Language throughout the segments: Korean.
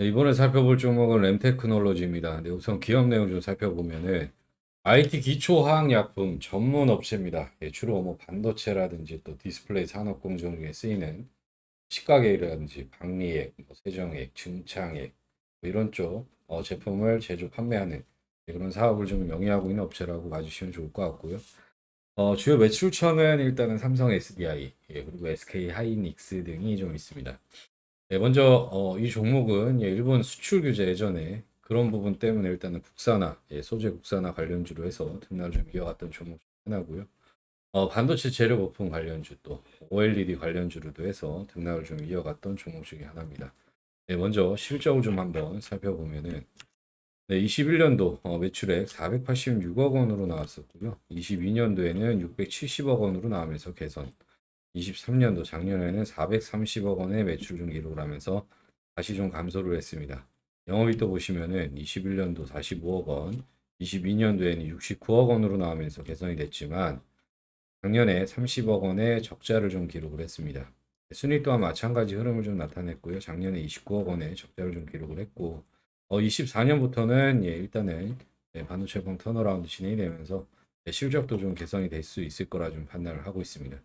이번에 살펴볼 종목은 램테크놀로지입니다. 네, 우선 기업 내용 좀 살펴보면은 IT 기초 화학약품 전문 업체입니다. 예, 주로 뭐 반도체라든지 또 디스플레이 산업 공정 중에 쓰이는 식가계라든지 박리액, 뭐 세정액, 증창액 뭐 이런 쪽 어, 제품을 제조 판매하는 예, 그런 사업을 좀 영위하고 있는 업체라고 봐주시면 좋을 것 같고요. 어, 주요 매출처는 일단은 삼성 SDI 예, 그리고 SK 하이닉스 등이 좀 있습니다. 네, 먼저 어, 이 종목은 예, 일본 수출 규제 예전에 그런 부분 때문에 일단은 국산화, 예, 소재 국산화 관련주로 해서 등락을 좀이어갔던 종목 중 하나고요. 어, 반도체 재료 부품 관련주 또 OLED 관련주로도 해서 등락을 좀 이어갔던 종목 중에 하나입니다. 네, 먼저 실적을 좀 한번 살펴보면은 네, 21년도 어, 매출액 486억 원으로 나왔었고요. 22년도에는 670억 원으로 나오면서 개선. 23년도 작년에는 430억 원의 매출 중 기록을 하면서 다시 좀 감소를 했습니다. 영업이또 보시면은 21년도 45억 원, 22년도에는 69억 원으로 나오면서 개선이 됐지만 작년에 30억 원의 적자를 좀 기록을 했습니다. 순익 또한 마찬가지 흐름을 좀 나타냈고요. 작년에 29억 원의 적자를 좀 기록을 했고 어, 24년부터는 예, 일단은 예, 반도체공 터어라운드 진행이 되면서 예, 실적도 좀 개선이 될 수 있을 거라 좀 판단을 하고 있습니다.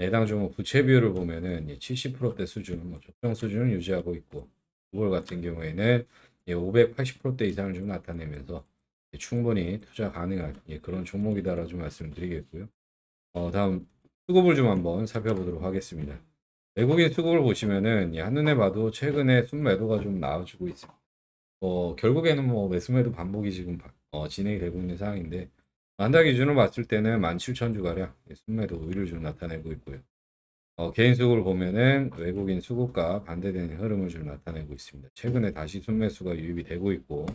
해당 종목 부채 비율을 보면은 70%대 수준, 뭐 적정 수준을 유지하고 있고 9월 같은 경우에는 580%대 이상을 좀 나타내면서 충분히 투자 가능한 예, 그런 종목이다라고 말씀드리겠고요. 어, 다음 수급을 좀 한번 살펴보도록 하겠습니다. 외국인 수급을 보시면은 한눈에 봐도 최근에 순매도가 좀나아지고 있습니다. 어, 결국에는 뭐 매수매도 반복이 지금 어, 진행이 되고 있는 상황인데 만다 기준으로 봤을 때는 17,000 주가량 예, 순매도 우위를 좀 나타내고 있고요. 어, 개인 수급을 보면은 외국인 수급과 반대되는 흐름을 좀 나타내고 있습니다. 최근에 다시 순매수가 유입이 되고 있고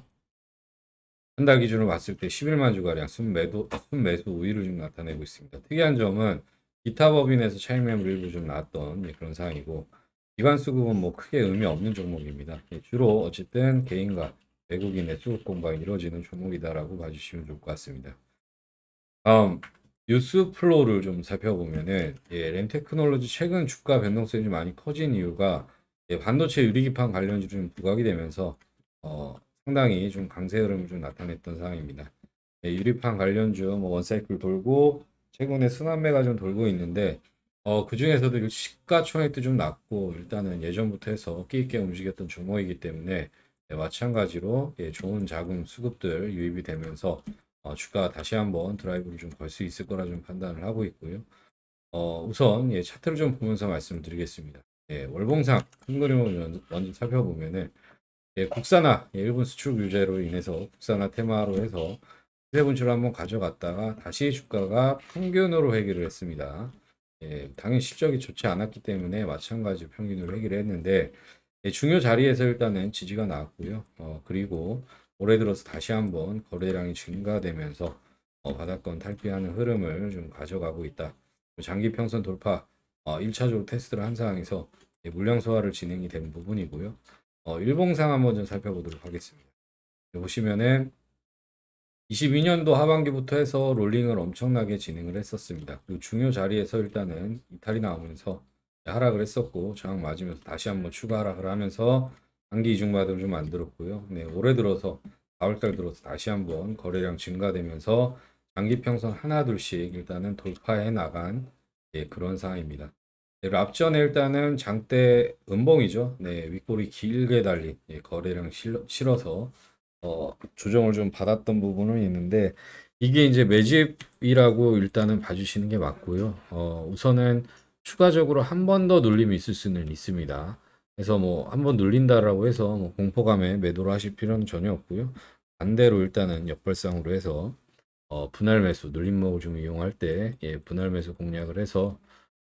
한달 기준으로 봤을 때 11만 주가량 순매도, 순매수 우위를 좀 나타내고 있습니다. 특이한 점은 기타 법인에서 차익 매물 일부 좀 나왔던 예, 그런 상황이고 기관 수급은 뭐 크게 의미 없는 종목입니다. 예, 주로 어쨌든 개인과 외국인의 수급 공방이 이루어지는 종목이다라고 봐주시면 좋을 것 같습니다. 다음 뉴스 플로우를 좀 살펴보면은 예, 램테크놀로지 최근 주가 변동성이 많이 커진 이유가 예, 반도체 유리기판 관련주 좀 부각이 되면서 어, 상당히 좀 강세 흐름을 좀 나타냈던 상황입니다. 예, 유리판 관련주 뭐 원사이클 돌고 최근에 순환매가 좀 돌고 있는데 어, 그 중에서도 시가총액도 좀 낮고 일단은 예전부터 해서 끼 있게 움직였던 종목이기 때문에 예, 마찬가지로 예, 좋은 자금 수급들 유입이 되면서 어, 주가 다시 한번 드라이브를 좀 걸 수 있을 거라 좀 판단을 하고 있고요. 어, 우선 예, 차트를 좀 보면서 말씀드리겠습니다. 예, 월봉상 큰 그림을 먼저 살펴보면 예, 국산화 예, 일본 수출 규제로 인해서 국산화 테마로 해서 세 분출을 한번 가져갔다가 다시 주가가 평균으로 회귀를 했습니다. 예, 당연히 실적이 좋지 않았기 때문에 마찬가지로 평균으로 회귀를 했는데 예, 중요 자리에서 일단은 지지가 나왔고요. 어, 그리고 올해 들어서 다시 한번 거래량이 증가되면서 어, 바닥권 탈피하는 흐름을 좀 가져가고 있다. 장기 평선 돌파 어, 1차적으로 테스트를 한 상황에서 물량 소화를 진행이 된 부분이고요. 어, 일봉상 한번 좀 살펴보도록 하겠습니다. 네, 보시면은 22년도 하반기부터 해서 롤링을 엄청나게 진행을 했었습니다. 그리고 중요 자리에서 일단은 이탈이 나오면서 하락을 했었고 저항 맞으면서 다시 한번 추가 하락을 하면서 단기 이중마등좀 만들었고요. 네, 올해 들어서 4월달 들어서 다시 한번 거래량 증가되면서 장기 평선 하나 둘씩 일단은 돌파해 나간 예, 그런 상황입니다. 네, 랍전에 일단은 장대 은봉이죠 네, 윗골이 길게 달린 예, 거래량 실어, 실어서 어, 조정을 좀 받았던 부분은 있는데 이게 이제 매집이라고 일단은 봐주시는 게 맞고요. 어, 우선은 추가적으로 한 번 더 눌림이 있을 수는 있습니다. 그래서 뭐한 번 눌린다라고 해서 뭐 공포감에 매도를 하실 필요는 전혀 없고요. 반대로 일단은 역발상으로 해서 어 분할 매수 눌림목을 좀 이용할 때예 분할 매수 공략을 해서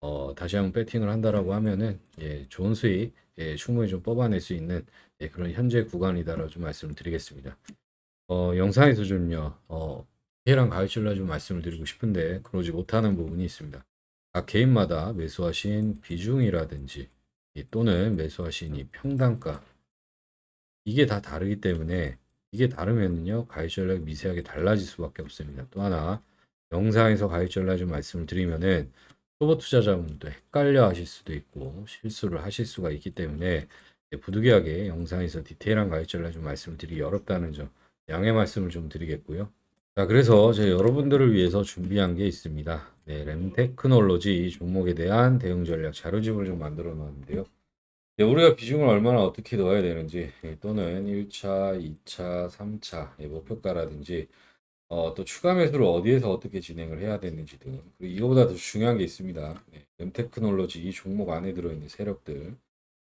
어 다시 한 번 배팅을 한다라고 하면은 예 좋은 수익 예 충분히 좀 뽑아낼 수 있는 예 그런 현재 구간이다라고 좀 말씀을 드리겠습니다. 어 영상에서 좀요 어 해랑 가위줄라 좀 말씀을 드리고 싶은데 그러지 못하는 부분이 있습니다. 각 개인마다 매수하신 비중이라든지 예, 또는 매수하신 이 평단가 이게 다 다르기 때문에 이게 다르면요 가입 전략 미세하게 달라질 수밖에 없습니다. 또 하나 영상에서 가입 전략 좀 말씀을 드리면은 초보 투자자분도 헷갈려 하실 수도 있고 실수를 하실 수가 있기 때문에 예, 부득이하게 영상에서 디테일한 가입 전략 좀 말씀을 드리기 어렵다는 점 양해 말씀을 좀 드리겠고요. 자, 그래서 제 여러분들을 위해서 준비한 게 있습니다. 네, 램테크놀로지 종목에 대한 대응 전략 자료집을 좀 만들어 놨는데요. 네, 우리가 비중을 얼마나 어떻게 넣어야 되는지 예, 또는 1차, 2차, 3차 예, 목표가라든지 어, 또 추가 매수를 어디에서 어떻게 진행을 해야 되는지 등 그리고 이거보다 더 중요한 게 있습니다. 네, 램테크놀로지 이 종목 안에 들어있는 세력들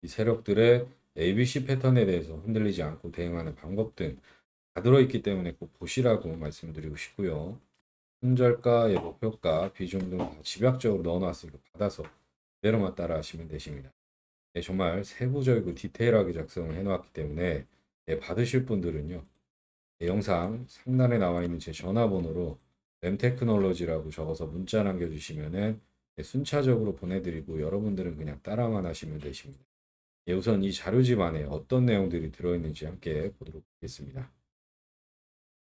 이 세력들의 ABC 패턴에 대해서 흔들리지 않고 대응하는 방법 등 들어있기 때문에 꼭 보시라고 말씀드리고 싶고요. 손절가의 목표가 비중 등 집약적으로 넣어놨으니까 받아서 내로만 따라 하시면 되십니다. 네, 정말 세부적이고 디테일하게 작성을 해놓았기 때문에 네, 받으실 분들은요. 네, 영상 상단에 나와 있는 제 전화번호로 램테크놀로지라고 적어서 문자 남겨주시면은 네, 순차적으로 보내드리고 여러분들은 그냥 따라만 하시면 되십니다. 예, 우선 이 자료집 안에 어떤 내용들이 들어있는지 함께 보도록 하겠습니다.